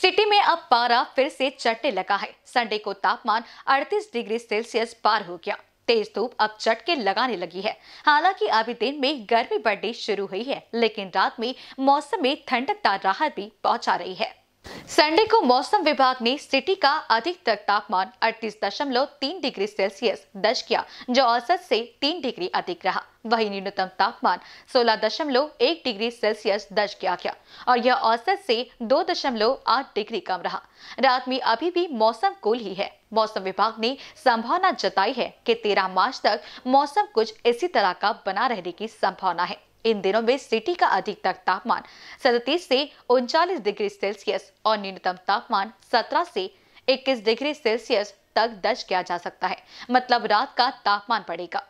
city में अब पारा फिर से चटने लगा है संडे को तापमान 38 डिग्री सेल्सियस पार हो गया तेज धूप अब चटके लगाने लगी है हालांकि अभी दिन में गर्मी बढ़नी शुरू हुई है लेकिन रात में मौसम में ठंडक राहत भी पहुंचा रही है संडे को मौसम विभाग ने सिटी का अधिकतर तापमान 38.3 डिग्री सेल्सियस दर्ज किया जो औसत से 3 डिग्री अधिक रहा वही न्यूनतम तापमान सोलह दशमलव एक डिग्री सेल्सियस दर्ज किया गया और यह औसत से दो दशमलव आठ डिग्री कम रहा रात में अभी भी मौसम कूल ही है मौसम विभाग ने संभावना जताई है कि 13 मार्च तक मौसम कुछ इसी तरह का बना रहने की संभावना है इन दिनों में सिटी का अधिकतम तापमान सैतीस से उनचालीस डिग्री सेल्सियस और न्यूनतम तापमान 17 से 21 डिग्री सेल्सियस तक दर्ज किया जा सकता है मतलब रात का तापमान बढ़ेगा